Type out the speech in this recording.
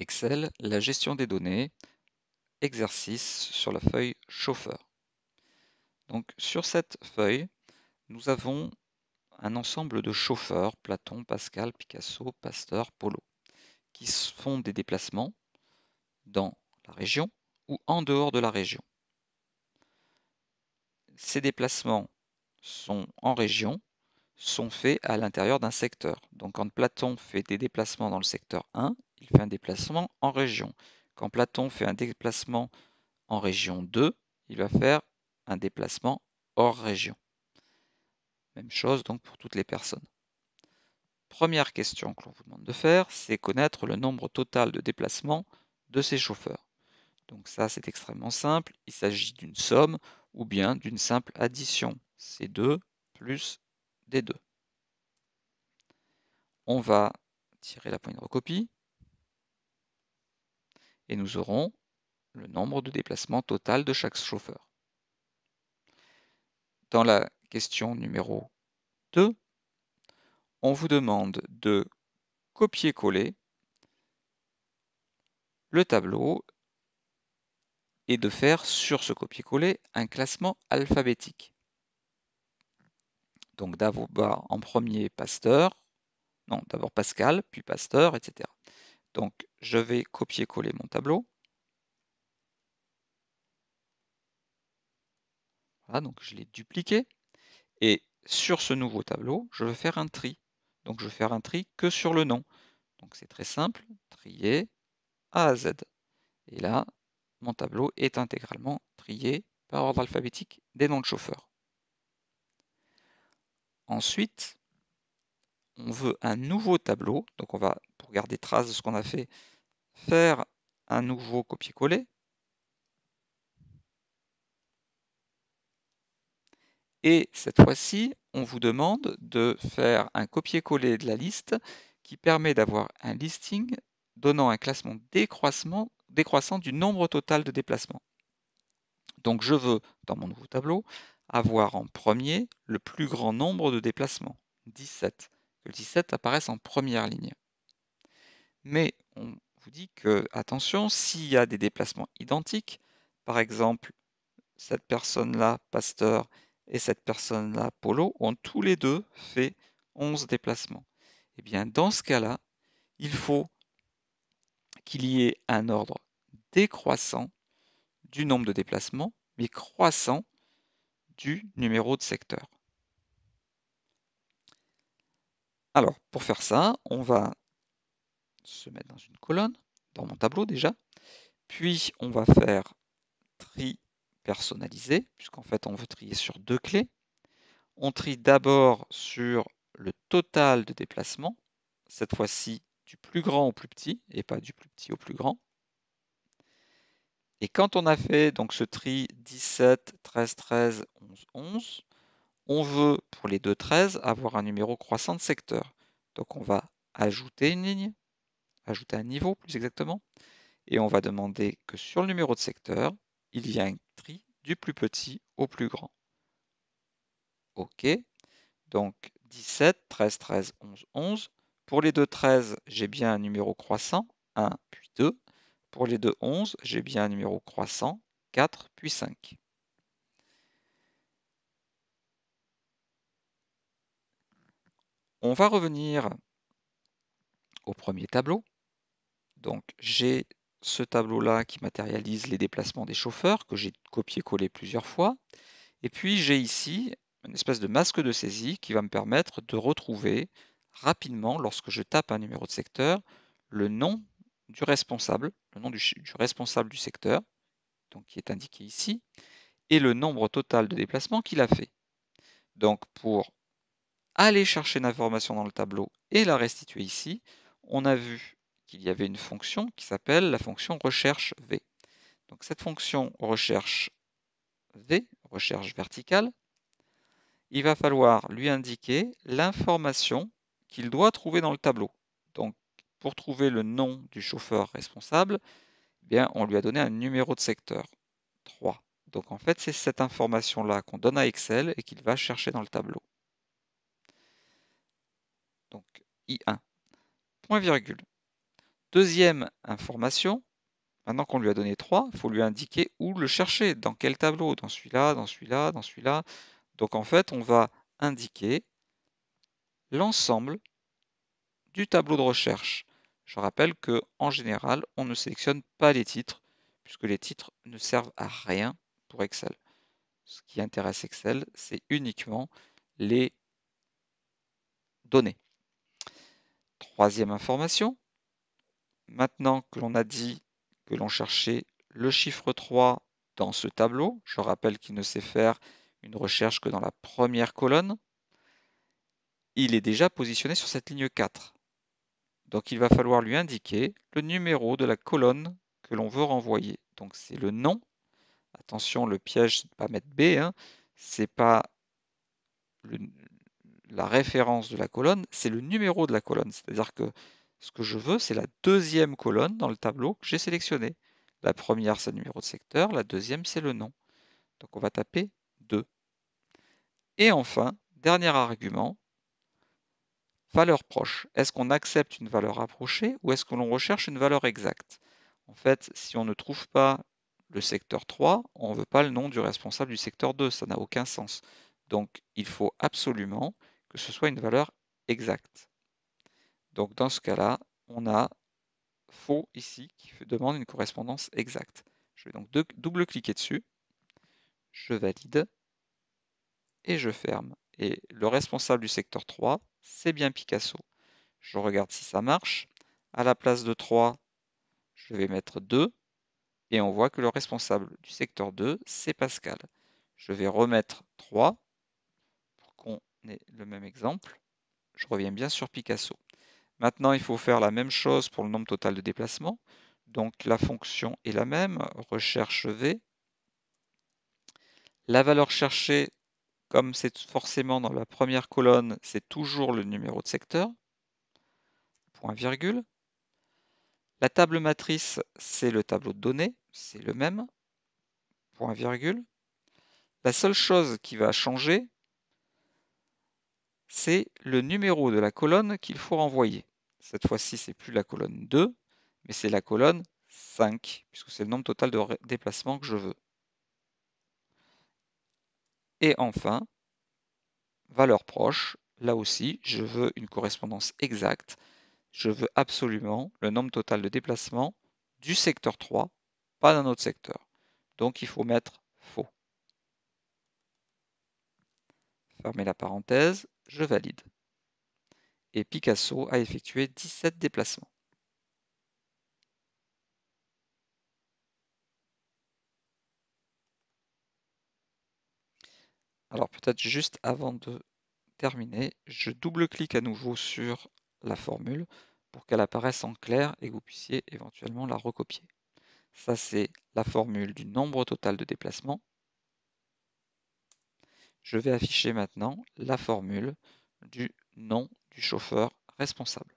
Excel, la gestion des données, exercice sur la feuille chauffeur. Donc sur cette feuille, nous avons un ensemble de chauffeurs, Platon, Pascal, Picasso, Pasteur, Polo, qui font des déplacements dans la région ou en dehors de la région. Ces déplacements sont en région, sont faits à l'intérieur d'un secteur. Donc quand Platon fait des déplacements dans le secteur 1, il fait un déplacement en région. Quand Platon fait un déplacement en région 2, il va faire un déplacement hors région. Même chose donc pour toutes les personnes. Première question que l'on vous demande de faire, c'est connaître le nombre total de déplacements de ces chauffeurs. Donc ça, c'est extrêmement simple. Il s'agit d'une somme ou bien d'une simple addition. C2 plus D2. On va tirer la poignée de recopie et nous aurons le nombre de déplacements total de chaque chauffeur. Dans la question numéro 2, on vous demande de copier-coller le tableau et de faire sur ce copier-coller un classement alphabétique. Donc d'abord en premier Pasteur, non d'abord Pascal, puis Pasteur, etc. Donc je vais copier-coller mon tableau. Voilà, donc je l'ai dupliqué. Et sur ce nouveau tableau, je veux faire un tri. Donc je vais faire un tri que sur le nom. Donc c'est très simple, trier A à Z. Et là, mon tableau est intégralement trié par ordre alphabétique des noms de chauffeurs. Ensuite, on veut un nouveau tableau, donc on va Regardez, garder trace de ce qu'on a fait, faire un nouveau copier-coller. Et cette fois-ci, on vous demande de faire un copier-coller de la liste qui permet d'avoir un listing donnant un classement décroissant du nombre total de déplacements. Donc je veux, dans mon nouveau tableau, avoir en premier le plus grand nombre de déplacements, 17, que le 17 apparaisse en première ligne. Mais on vous dit que, attention, s'il y a des déplacements identiques, par exemple, cette personne-là, Pasteur, et cette personne-là, Polo, ont tous les deux fait 11 déplacements. Et eh bien, dans ce cas-là, il faut qu'il y ait un ordre décroissant du nombre de déplacements, mais croissant du numéro de secteur. Alors, pour faire ça, on va se mettre dans une colonne, dans mon tableau déjà. Puis on va faire tri personnalisé, puisqu'en fait on veut trier sur deux clés. On trie d'abord sur le total de déplacement, cette fois-ci du plus grand au plus petit et pas du plus petit au plus grand. Et quand on a fait donc ce tri 17, 13, 13, 11, 11, on veut pour les deux 13 avoir un numéro croissant de secteur. Donc on va ajouter une ligne, ajouter un niveau plus exactement, et on va demander que sur le numéro de secteur, il y a un tri du plus petit au plus grand. OK. Donc 17, 13, 13, 11, 11. Pour les deux 13, j'ai bien un numéro croissant, 1 puis 2. Pour les deux 11, j'ai bien un numéro croissant, 4 puis 5. On va revenir au premier tableau donc j'ai ce tableau-là qui matérialise les déplacements des chauffeurs, que j'ai copié-collé plusieurs fois. Et puis j'ai ici une espèce de masque de saisie qui va me permettre de retrouver rapidement, lorsque je tape un numéro de secteur, le nom du responsable, le nom du, responsable du secteur, donc qui est indiqué ici, et le nombre total de déplacements qu'il a fait. Donc pour aller chercher l'information dans le tableau et la restituer ici, on a vu qu'il y avait une fonction qui s'appelle la fonction recherche V. Donc cette fonction recherche V, recherche verticale, il va falloir lui indiquer l'information qu'il doit trouver dans le tableau. Donc pour trouver le nom du chauffeur responsable, eh bien, on lui a donné un numéro de secteur, 3. Donc en fait, c'est cette information-là qu'on donne à Excel et qu'il va chercher dans le tableau. Donc I1. Point virgule. Deuxième information, maintenant qu'on lui a donné 3, il faut lui indiquer où le chercher, dans quel tableau, dans celui-là, dans celui-là, dans celui-là. Donc en fait, on va indiquer l'ensemble du tableau de recherche. Je rappelle que en général, on ne sélectionne pas les titres puisque les titres ne servent à rien pour Excel. Ce qui intéresse Excel, c'est uniquement les données. Troisième information, Maintenant que l'on a dit que l'on cherchait le chiffre 3 dans ce tableau, je rappelle qu'il ne sait faire une recherche que dans la première colonne, il est déjà positionné sur cette ligne 4. Donc il va falloir lui indiquer le numéro de la colonne que l'on veut renvoyer. Donc c'est le nom. Attention, le piège, c'est de pas mettre B, hein. c'est pas la référence de la colonne, c'est le numéro de la colonne. C'est-à-dire que ce que je veux, c'est la deuxième colonne dans le tableau que j'ai sélectionné. La première, c'est le numéro de secteur, la deuxième, c'est le nom. Donc on va taper 2. Et enfin, dernier argument, valeur proche. Est-ce qu'on accepte une valeur approchée ou est-ce que l'on recherche une valeur exacte En fait, si on ne trouve pas le secteur 3, on ne veut pas le nom du responsable du secteur 2, ça n'a aucun sens. Donc il faut absolument que ce soit une valeur exacte. Donc dans ce cas-là, on a faux ici qui demande une correspondance exacte. Je vais donc double-cliquer dessus, je valide et je ferme. Et le responsable du secteur 3, c'est bien Picasso. Je regarde si ça marche. À la place de 3, je vais mettre 2 et on voit que le responsable du secteur 2, c'est Pascal. Je vais remettre 3 pour qu'on ait le même exemple. Je reviens bien sur Picasso. Maintenant, il faut faire la même chose pour le nombre total de déplacements. Donc la fonction est la même, recherche v. La valeur cherchée, comme c'est forcément dans la première colonne, c'est toujours le numéro de secteur, point virgule. La table matrice, c'est le tableau de données, c'est le même, point virgule. La seule chose qui va changer, c'est le numéro de la colonne qu'il faut renvoyer. Cette fois-ci, c'est plus la colonne 2, mais c'est la colonne 5, puisque c'est le nombre total de déplacements que je veux. Et enfin, valeur proche, là aussi, je veux une correspondance exacte. Je veux absolument le nombre total de déplacements du secteur 3, pas d'un autre secteur. Donc il faut mettre faux fermez la parenthèse, je valide. Et Picasso a effectué 17 déplacements. Alors peut-être juste avant de terminer, je double-clique à nouveau sur la formule pour qu'elle apparaisse en clair et que vous puissiez éventuellement la recopier. Ça, c'est la formule du nombre total de déplacements je vais afficher maintenant la formule du nom du chauffeur responsable.